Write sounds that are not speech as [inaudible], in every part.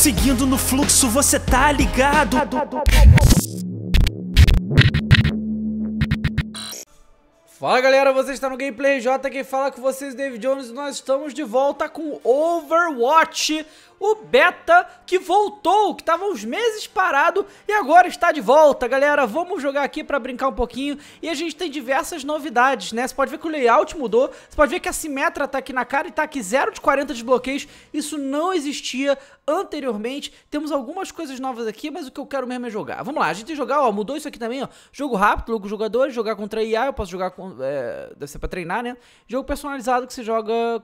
Seguindo no fluxo, você tá ligado. Fala galera, você está no Gameplay J, quem fala com vocês, David Jones, nós estamos de volta com Overwatch o beta que voltou, que estava uns meses parado e agora está de volta. Galera, vamos jogar aqui para brincar um pouquinho e a gente tem diversas novidades, né? Você pode ver que o layout mudou, você pode ver que a simetra tá aqui na cara e tá aqui 0 de 40 desbloqueios. Isso não existia anteriormente. Temos algumas coisas novas aqui, mas o que eu quero mesmo é jogar. Vamos lá, a gente tem que jogar, ó, mudou isso aqui também, ó. Jogo rápido, logo jogadores, jogar contra IA, eu posso jogar com... É, deve ser pra treinar, né? Jogo personalizado que você joga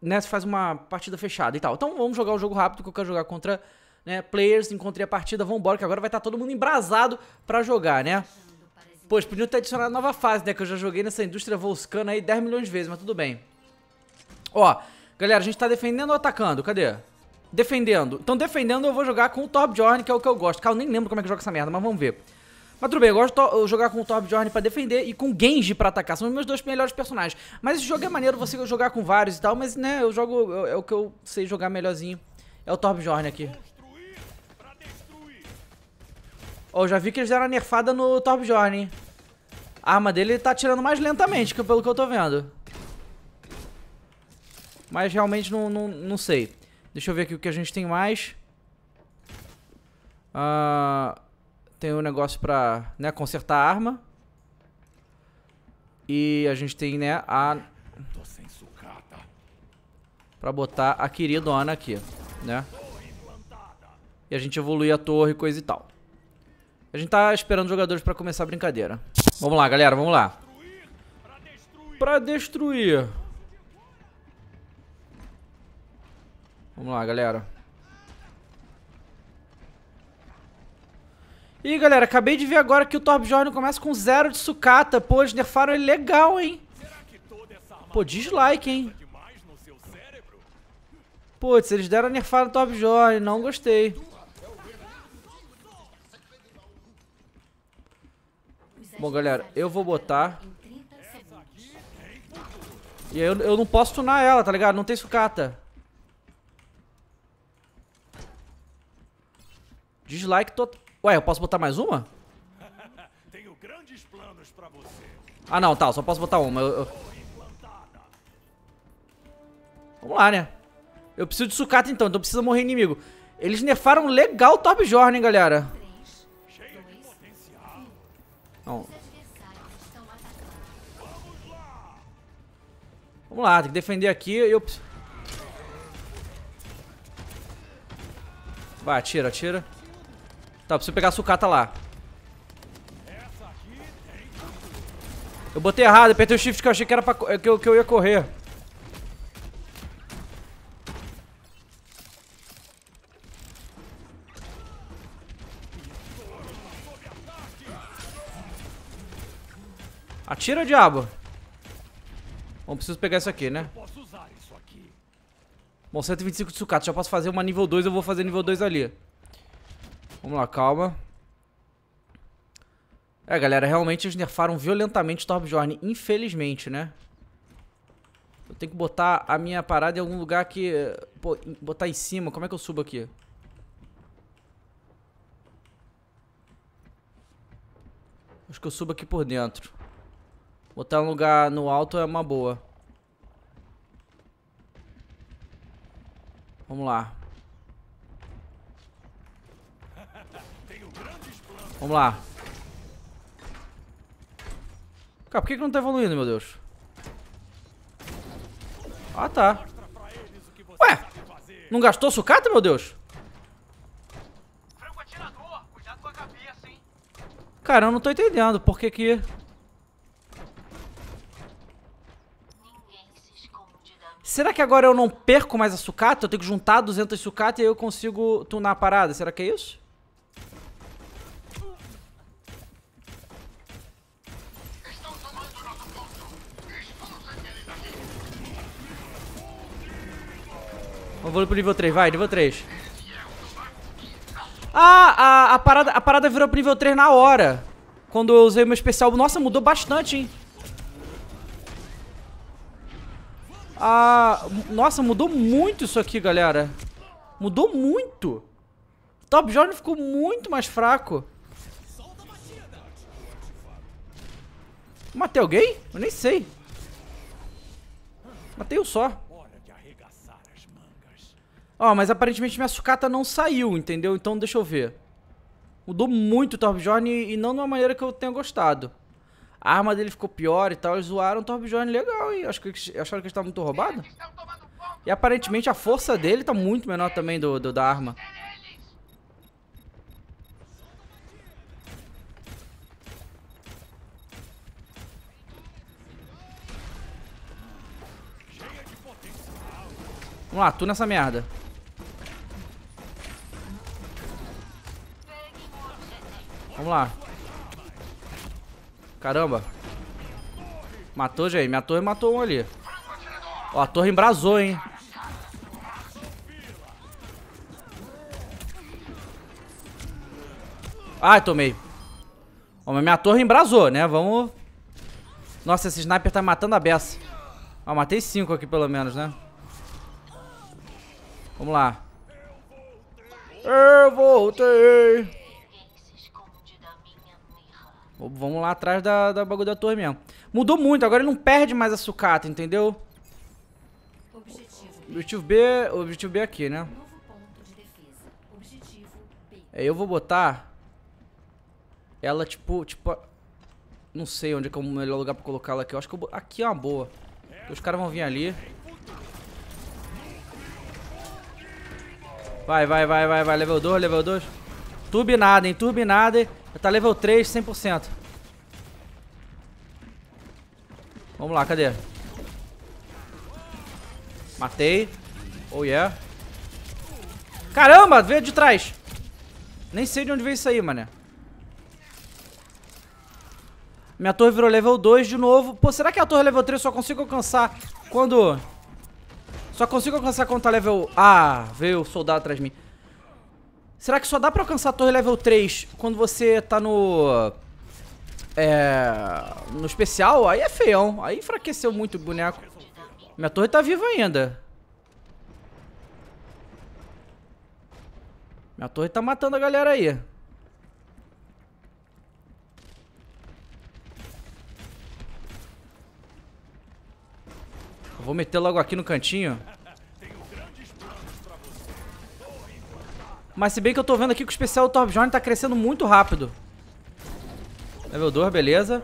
né, você faz uma partida fechada e tal. Então vamos jogar o jogo rápido que eu quero jogar contra né, players, encontrei a partida, vambora, que agora vai estar tá todo mundo embrasado pra jogar, né? Pois, podia ter adicionado nova fase, né, que eu já joguei nessa indústria vulcana aí 10 milhões de vezes, mas tudo bem. Ó, galera, a gente tá defendendo ou atacando? Cadê? Defendendo. Então defendendo eu vou jogar com o Top Jorn, que é o que eu gosto. Cara, eu nem lembro como é que joga essa merda, mas vamos ver. Mas tudo bem, eu gosto de jogar com o Torbjorn pra defender e com o Genji pra atacar. São os meus dois melhores personagens. Mas esse jogo é maneiro você jogar com vários e tal, mas né, eu jogo. Eu, é o que eu sei jogar melhorzinho. É o Torbjorn aqui. Ó, oh, eu já vi que eles deram a nerfada no Torbjorn, hein? A arma dele tá atirando mais lentamente, que, pelo que eu tô vendo. Mas realmente não, não, não sei. Deixa eu ver aqui o que a gente tem mais. Ah. Uh tem um negócio pra né, consertar a arma. E a gente tem, né, a... Tô sem sucata. Pra botar a queridona aqui, né? E a gente evoluir a torre, coisa e tal. A gente tá esperando jogadores pra começar a brincadeira. Vamos lá, galera, vamos lá. Pra destruir. Vamos lá, galera. E galera, acabei de ver agora que o Torbjorn começa com zero de sucata. Pô, eles nerfaram ele é legal, hein? Pô, dislike, hein? Putz, eles deram a nerfada no Torbjorn, não gostei. Bom, galera, eu vou botar. E eu, eu não posso tunar ela, tá ligado? Não tem sucata. Dislike total. Ué, eu posso botar mais uma? [laughs] Tenho grandes planos pra você. Ah, não, tá. Só posso botar uma. Eu, eu... Vamos lá, né? Eu preciso de sucata, então. Então precisa morrer inimigo. Eles nefaram legal o Top Jorn, hein, galera. Não. Vamos lá, tem que defender aqui e eu... Vai, atira, atira. Tá, eu preciso pegar a sucata lá. Eu botei errado, apertei o shift que eu achei que, era pra, que, eu, que eu ia correr. Atira, diabo. Bom, preciso pegar isso aqui, né? Bom, 125 de sucata. Já posso fazer uma nível 2, eu vou fazer nível 2 ali. Vamos lá, calma. É, galera, realmente eles nerfaram violentamente o Torbjorn, infelizmente, né? Eu tenho que botar a minha parada em algum lugar que... Pô, botar em cima. Como é que eu subo aqui? Acho que eu subo aqui por dentro. Botar um lugar no alto é uma boa. Vamos lá. Vamos lá. Cara, por que, que não tá evoluindo, meu Deus? Ah, tá. Ué! Não gastou sucata, meu Deus? Cara, eu não tô entendendo por que que... Será que agora eu não perco mais a sucata? Eu tenho que juntar 200 sucata e aí eu consigo tunar a parada? Será que é isso? Vou pro nível 3, vai, nível 3. Ah, a, a, parada, a parada virou pro nível 3 na hora. Quando eu usei o meu especial. Nossa, mudou bastante, hein? Ah, nossa, mudou muito isso aqui, galera. Mudou muito. Top Jordan ficou muito mais fraco. Matei alguém? Eu nem sei. Matei um só. Ó, oh, mas aparentemente minha sucata não saiu, entendeu? Então deixa eu ver. Mudou muito o Torbjorn e, e não de uma maneira que eu tenha gostado. A arma dele ficou pior e tal, eles zoaram o Torbjorn legal, e Acho que, acharam que ele estava muito roubado. E aparentemente a força dele tá muito menor também do, do da arma. Vamos lá, tu nessa merda. Vamos lá. Caramba. Matou, gente. Minha torre matou um ali. Ó, a torre embrasou, hein. Ai, tomei. Ó, mas minha torre embrasou, né? Vamos... Nossa, esse sniper tá matando a beça. Ó, matei cinco aqui pelo menos, né? Vamos lá. Eu voltei. Vamos lá atrás da, da bagulho da torre mesmo. Mudou muito, agora ele não perde mais a sucata, entendeu? Objetivo, objetivo B, objetivo B é aqui, né? De é, eu vou botar ela tipo, tipo, não sei onde é, é o melhor lugar pra colocar ela aqui. Eu acho que eu, aqui é uma boa. Os caras vão vir ali. Vai, vai, vai, vai, vai. Level 2, level 2. Turbinada, hein? Turbinada. Já tá level 3, 100%. Vamos lá, cadê? Matei. Oh, yeah. Caramba, veio de trás. Nem sei de onde veio isso aí, mané. Minha torre virou level 2 de novo. Pô, será que a torre level 3 só consigo alcançar quando... Só consigo alcançar quando tá level... Ah, veio o soldado atrás de mim. Será que só dá pra alcançar a torre level 3 quando você tá no... É... No especial? Aí é feião. Aí enfraqueceu muito o boneco. Minha torre tá viva ainda. Minha torre tá matando a galera aí. vou meter logo aqui no cantinho. Mas se bem que eu tô vendo aqui que o especial do Torb Johnny tá crescendo muito rápido. Level 2, beleza.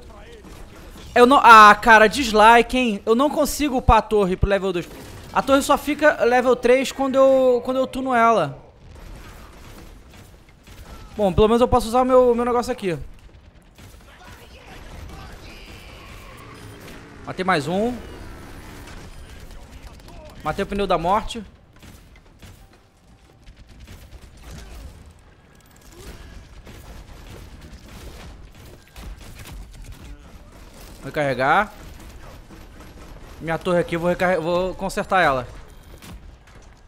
Eu não... Ah, cara, dislike, hein? Eu não consigo upar a torre pro level 2. A torre só fica level 3 quando eu, quando eu tuno ela. Bom, pelo menos eu posso usar o meu, meu negócio aqui. Matei mais um. Matei o pneu da morte. Recarregar. Minha torre aqui, vou, vou consertar ela.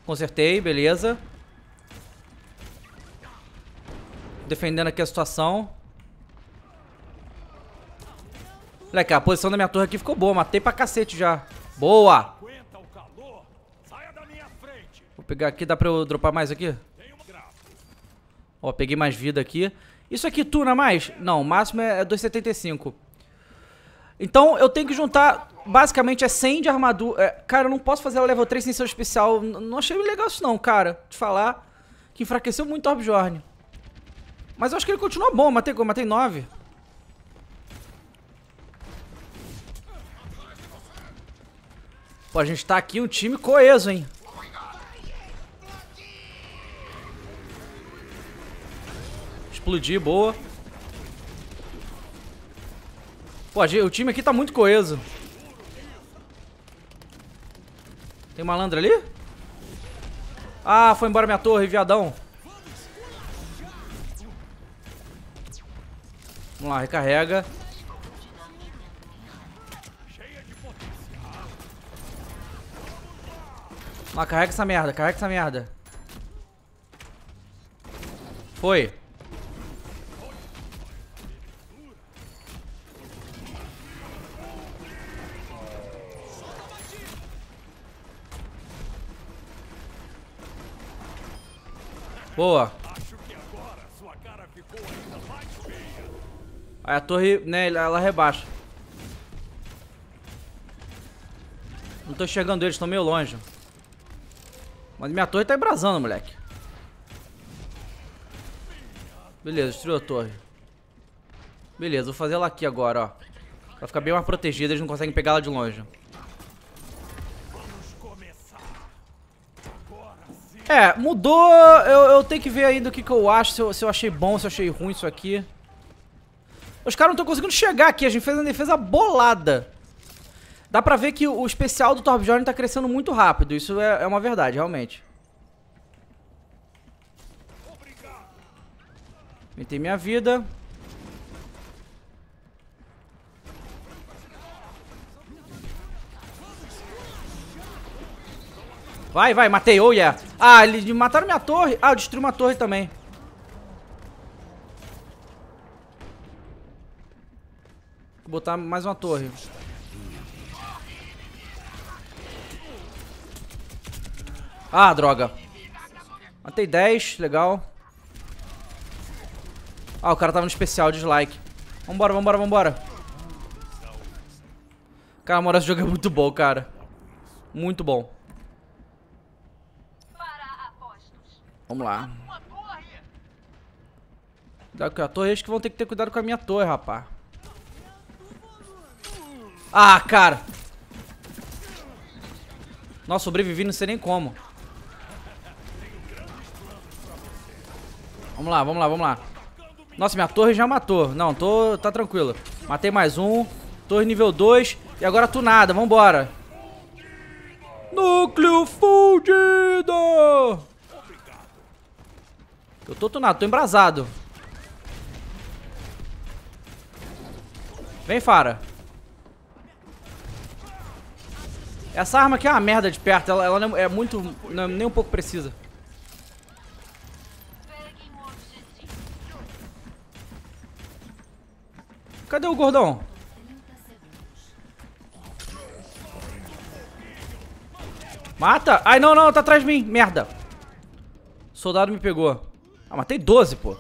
Consertei, beleza. Defendendo aqui a situação. Moleque, a posição da minha torre aqui ficou boa. Matei pra cacete já. Boa! Vou pegar aqui. Dá pra eu dropar mais aqui? Ó, peguei mais vida aqui. Isso aqui tuna mais? Não, o máximo é 2,75. É então eu tenho que juntar, basicamente, é 100 de armadura. É, cara, eu não posso fazer ela level 3 sem ser especial. N não achei legal isso não, cara. Te falar que enfraqueceu muito o Orbjorn. Mas eu acho que ele continua bom. Matei, matei 9. Pô, a gente tá aqui um time coeso, hein? Explodir, boa. Pô, o time aqui tá muito coeso. Tem malandro ali? Ah, foi embora minha torre, viadão. Vamos lá, recarrega. Vamos lá, carrega essa merda, carrega essa merda. Foi. Boa. Aí a torre, né, ela rebaixa. Não tô chegando eles, estão meio longe. Mas minha torre tá embrasando, moleque. Beleza, destruiu a torre. Beleza, vou fazer ela aqui agora, ó. Pra ficar bem mais protegida, eles não conseguem pegar ela de longe. É, mudou. Eu, eu, tenho que ver ainda o que, que eu acho, se eu, se eu achei bom, se eu achei ruim isso aqui. Os caras não estão conseguindo chegar aqui. A gente fez uma defesa bolada. Dá pra ver que o especial do Torbjorn tá crescendo muito rápido. Isso é, é uma verdade, realmente. Aumentei minha vida. Vai, vai, matei, oh yeah. Ah, eles mataram minha torre. Ah, eu destruí uma torre também. Vou botar mais uma torre. Ah, droga. Matei 10, legal. Ah, o cara tava no especial, dislike. Vambora, vambora, vambora. Cara, amor, esse jogo é muito bom, cara. Muito bom. Vamos lá. Cuidado com a torre. acho que vão ter que ter cuidado com a minha torre, rapaz. Ah, cara. Nossa, sobrevivi, não sei nem como. Vamos lá, vamos lá, vamos lá. Nossa, minha torre já matou. Não, tô... tá tranquilo. Matei mais um. Torre nível 2. E agora tunada, vambora. Núcleo fundido! Eu tô tunado, tô embrasado. Vem, Fara. Essa arma aqui é uma merda de perto. Ela, ela é muito... É nem um pouco precisa. Cadê o gordão? Mata! Ai, não, não, tá atrás de mim. Merda. O soldado me pegou. Ah, matei 12, pô.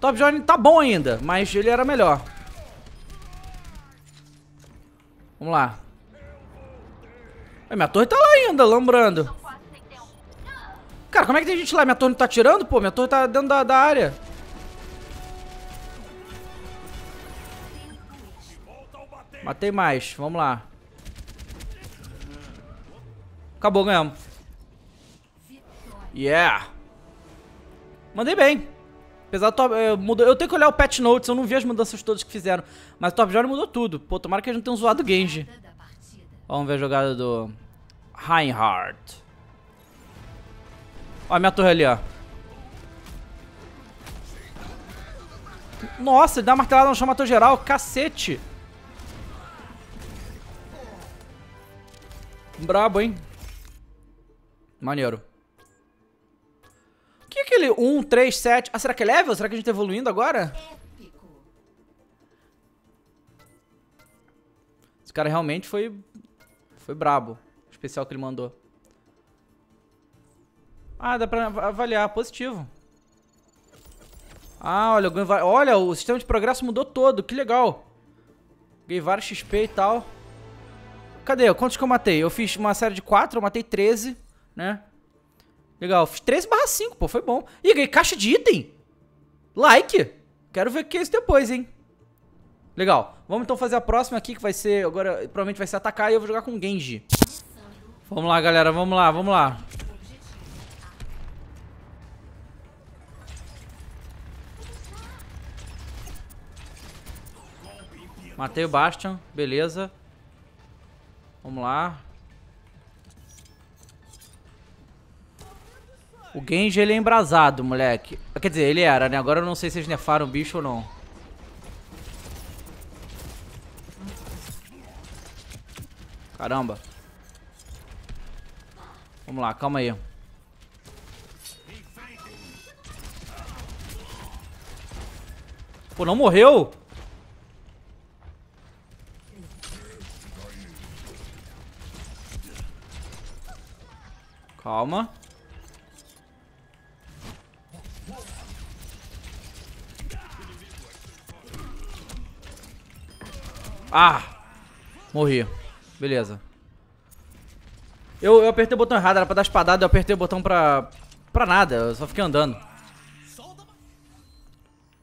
Top Johnny tá bom ainda, mas ele era melhor. Vamos lá. minha torre tá lá ainda, lambrando. Cara, como é que tem gente lá? Minha torre não tá tirando, pô? Minha torre tá dentro da, da área. Matei mais, vamos lá. Acabou, ganhamos. Yeah! Mandei bem. Apesar do Top... Eu, eh, mudou, eu tenho que olhar o patch notes, eu não vi as mudanças todas que fizeram. Mas o Top Jory mudou tudo. Pô, tomara que a gente tenha um zoado o Genji. Vamos ver a jogada do... Reinhardt. olha a minha torre ali, ó. Nossa, ele dá uma martelada no chão, matou geral. Cacete. Brabo, hein? Maneiro que é aquele 1, 3, 7? Ah, será que é level? Será que a gente tá evoluindo agora? Épico. Esse cara realmente foi... Foi brabo. O especial que ele mandou. Ah, dá pra avaliar. Positivo. Ah, olha, olha, o sistema de progresso mudou todo. Que legal. Ganhei vários XP e tal. Cadê? Quantos que eu matei? Eu fiz uma série de 4, eu matei 13, né? Legal, fiz 3 barra 5, pô, foi bom. Ih, ganhei caixa de item. Like. Quero ver o que é isso depois, hein. Legal. Vamos então fazer a próxima aqui, que vai ser... Agora, provavelmente vai ser atacar e eu vou jogar com Genji. Vamos lá, galera. Vamos lá, vamos lá. Matei o Bastion. Beleza. Vamos lá. O Genji, ele é embrasado, moleque. Quer dizer, ele era, né? Agora eu não sei se eles nefaram o bicho ou não. Caramba. Vamos lá, calma aí. Pô, não morreu? Calma. Ah! Morri. Beleza. Eu, eu apertei o botão errado, era pra dar espadada, eu apertei o botão pra... Pra nada, eu só fiquei andando.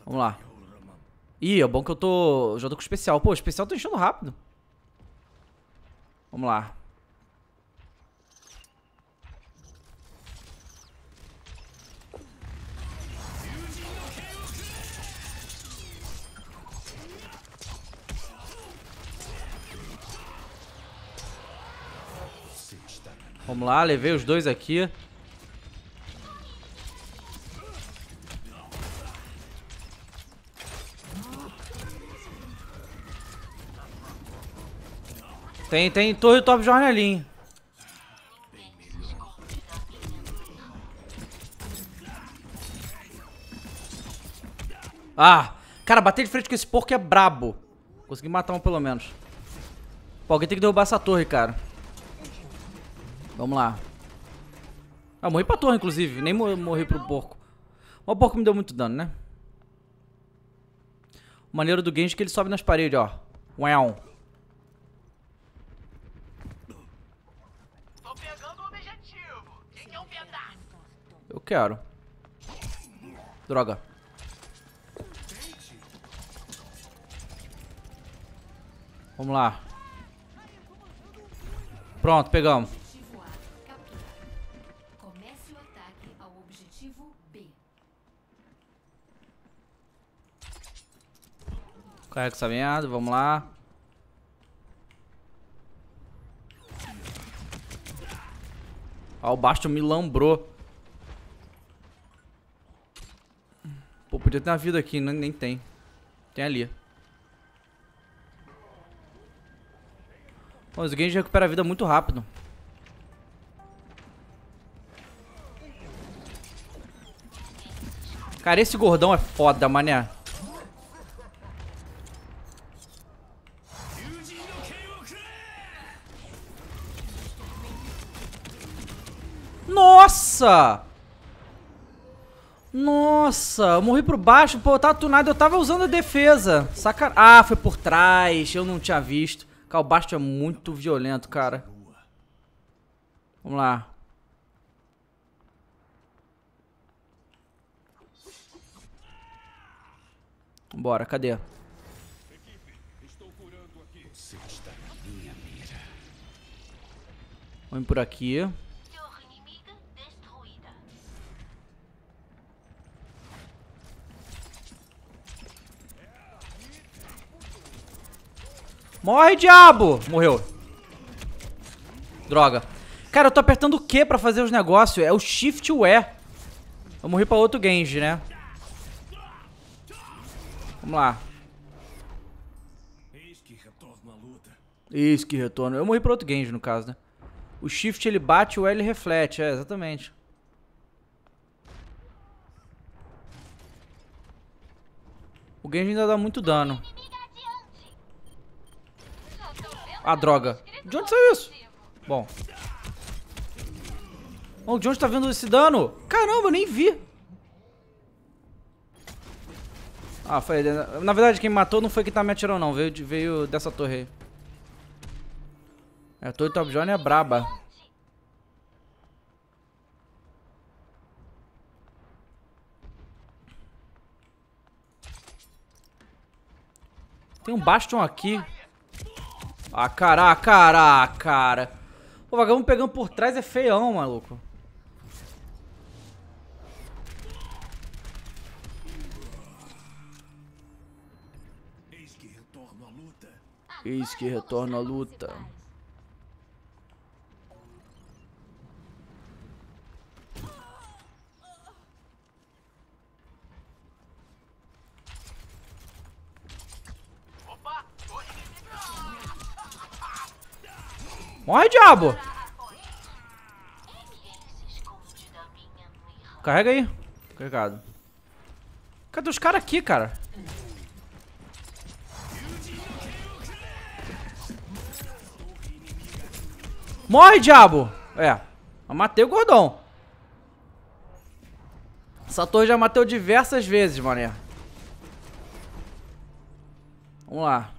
Vamos lá. Ih, é bom que eu tô... já tô com especial. Pô, especial tô tá enchendo rápido. Vamos lá. Vamos lá, levei os dois aqui. Tem, tem torre top jornalinho. Ah! Cara, bater de frente com esse porco é brabo. Consegui matar um pelo menos. Pô, alguém tem que derrubar essa torre, cara. Vamos lá. Ah, morri pra torre, inclusive. Nem morri pro porco. Mas o porco me deu muito dano, né? O maneiro do Genji é que ele sobe nas paredes, ó. Uau. Eu quero. Droga. Vamos lá. Pronto, pegamos. Carrega essa merda, vamos lá. Ó, o Bastion me lambrou. Pô, podia ter uma vida aqui, nem, nem tem. Tem ali. Pô, os game recuperam a vida muito rápido. Cara, esse gordão é foda, mané. Nossa! Nossa, eu morri por baixo, pô, eu tava tunado, eu tava usando a defesa. Saca... Ah, foi por trás, eu não tinha visto. Cara, é muito violento, cara. Vamos lá. Bora, cadê? Vamos por aqui. Morre, diabo! Morreu. Droga. Cara, eu tô apertando o que pra fazer os negócios? É o Shift o E. Eu morri pra outro Genji, né? Vamos lá. Eis que retorna luta. Eis que retorna. Eu morri pra outro Genji, no caso, né? O Shift ele bate, o L reflete. É, exatamente. O Genji ainda dá muito dano. Ah, droga. De onde saiu isso? Bom. Bom, de onde tá vindo esse dano? Caramba, eu nem vi. Ah, foi... Na verdade, quem matou não foi quem tá me atirando, não. Veio, veio dessa torre aí. É, a torre Top John é braba. Tem um Bastion aqui. Ah, caraca caraca, cara, O vagabundo pegando por trás é feião, maluco. Eis que retorno à luta. Morre, diabo! Carrega aí. Obrigado. Cadê os caras aqui, cara? Morre, diabo! É. Eu matei o gordão. Essa torre já matei diversas vezes, mané. Vamos lá.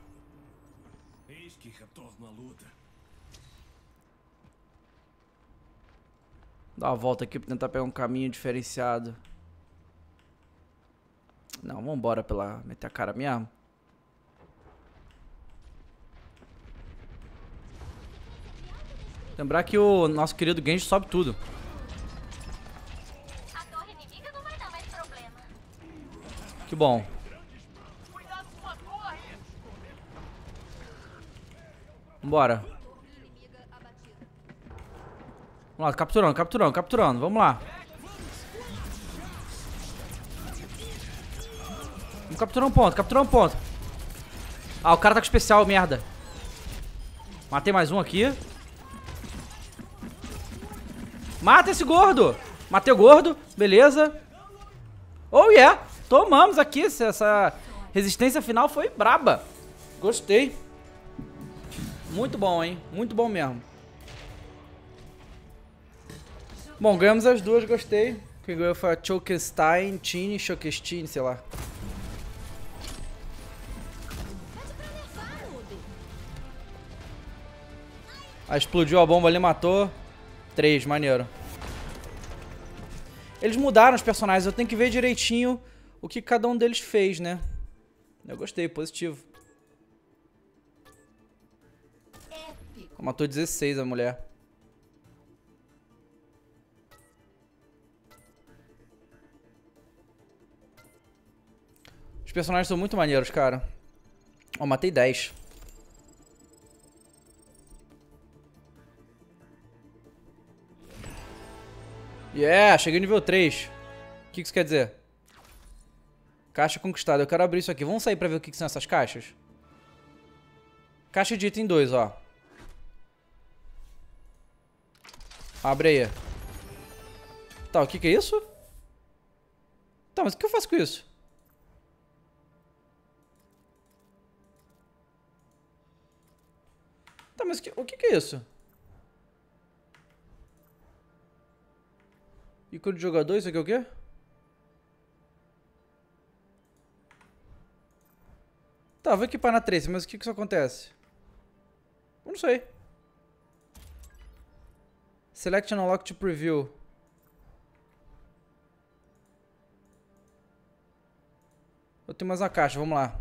Dar uma volta aqui pra tentar pegar um caminho diferenciado. Não, vambora pela... Meter a cara mesmo. Lembrar que o nosso querido Genji sobe tudo. Que bom. Vambora. Vamos lá, capturando, capturando, capturando. Vamos lá. Vamos capturar um ponto, capturar um ponto. Ah, o cara tá com especial, merda. Matei mais um aqui. Mata esse gordo. Matei o gordo. Beleza. Oh, yeah. Tomamos aqui. Essa resistência final foi braba. Gostei. Muito bom, hein? Muito bom mesmo. Bom, ganhamos as duas, gostei. Quem ganhou foi a Chokestein, Tini, Chokestin, sei lá. Ah, explodiu a bomba ali, matou. Três, maneiro. Eles mudaram os personagens, eu tenho que ver direitinho o que cada um deles fez, né? Eu gostei, positivo. Matou 16 a mulher. Os personagens são muito maneiros, cara. Ó, oh, matei 10. Yeah, cheguei nível 3. O que isso quer dizer? Caixa conquistada. Eu quero abrir isso aqui. Vamos sair pra ver o que, que são essas caixas? Caixa de item 2, ó. Abre aí. Tá, o que que é isso? Tá, mas o que eu faço com isso? Tá, mas que, o que, que é isso? Ícone de jogador, isso aqui é o quê? Tá, vou equipar na Trace, mas o que que isso acontece? Eu não sei. Select and unlock to preview. Eu tenho mais uma caixa, vamos lá.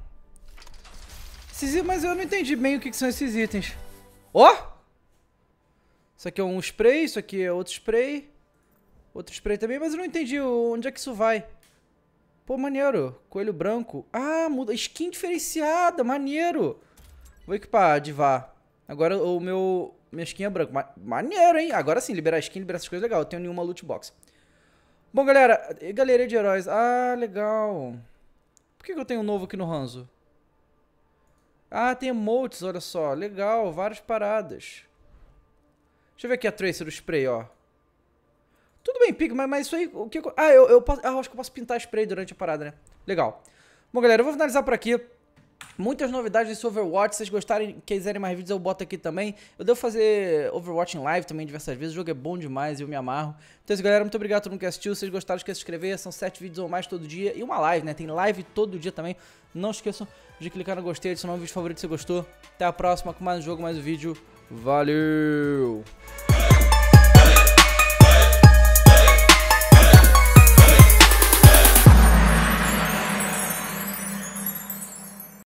mas eu não entendi bem o que, que são esses itens. Ó! Oh! Isso aqui é um spray, isso aqui é outro spray. Outro spray também, mas eu não entendi onde é que isso vai. Pô, maneiro. Coelho branco. Ah, muda. Skin diferenciada, maneiro. Vou equipar, divar. Agora o meu... Minha skin é branca. maneiro, hein? Agora sim, liberar skin, liberar essas coisas, é legal. Eu tenho nenhuma loot box. Bom, galera. Galeria de heróis. Ah, legal. Por que, que eu tenho um novo aqui no Hanzo? Ah, tem emotes, olha só. Legal, várias paradas. Deixa eu ver aqui a Tracer, o spray, ó. Tudo bem, Pigma, mas, mas isso aí... O que, ah, eu, eu, posso, ah, eu acho que eu posso pintar spray durante a parada, né? Legal. Bom, galera, eu vou finalizar por aqui. Muitas novidades desse Overwatch. Se vocês gostarem, quiserem mais vídeos, eu boto aqui também. Eu devo fazer Overwatch em live também diversas vezes. O jogo é bom demais e eu me amarro. Então é isso, galera. Muito obrigado a todo mundo que assistiu. Se vocês gostaram, esqueça de se inscrever. São sete vídeos ou mais todo dia. E uma live, né? Tem live todo dia também. Não esqueçam de clicar no gostei, adicionar um vídeo favorito se você gostou. Até a próxima com mais um jogo, mais um vídeo. Valeu!